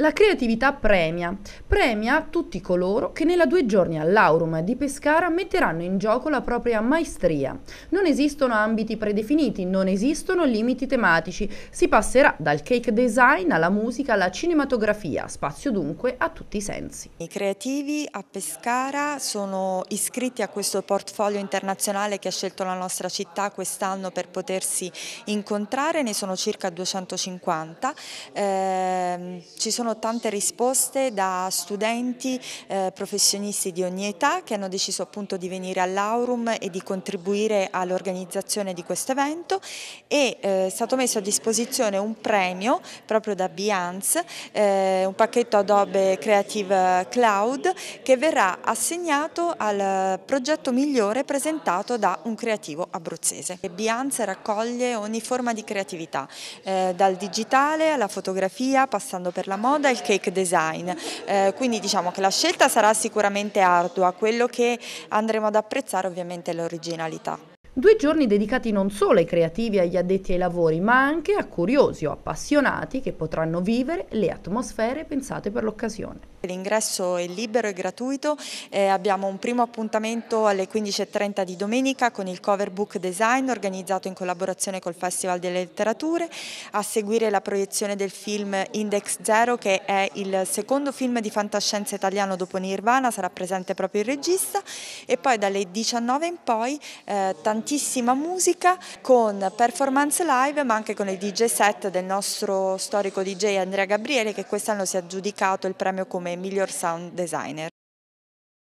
La creatività premia, premia tutti coloro che nella due giorni all'Aurum di Pescara metteranno in gioco la propria maestria. Non esistono ambiti predefiniti, non esistono limiti tematici, si passerà dal cake design alla musica alla cinematografia, spazio dunque a tutti i sensi. I creativi a Pescara sono iscritti a questo portfolio internazionale che ha scelto la nostra città quest'anno per potersi incontrare, ne sono circa 250. Eh, ci sono sono tante risposte da studenti, eh, professionisti di ogni età che hanno deciso appunto di venire all'Aurum e di contribuire all'organizzazione di questo evento e eh, è stato messo a disposizione un premio proprio da Behance, eh, un pacchetto Adobe Creative Cloud che verrà assegnato al progetto migliore presentato da un creativo abruzzese. Behance raccoglie ogni forma di creatività, eh, dal digitale alla fotografia, passando per la moda, moda cake design, eh, quindi diciamo che la scelta sarà sicuramente ardua, quello che andremo ad apprezzare ovviamente è l'originalità. Due giorni dedicati non solo ai creativi e agli addetti ai lavori, ma anche a curiosi o appassionati che potranno vivere le atmosfere pensate per l'occasione. L'ingresso è libero e gratuito, eh, abbiamo un primo appuntamento alle 15.30 di domenica con il cover book design organizzato in collaborazione col Festival delle Letterature, a seguire la proiezione del film Index Zero che è il secondo film di fantascienza italiano dopo Nirvana, sarà presente proprio il regista e poi dalle 19 in poi eh, tantissime tantissima musica con performance live ma anche con il DJ set del nostro storico DJ Andrea Gabriele che quest'anno si è aggiudicato il premio come miglior sound designer.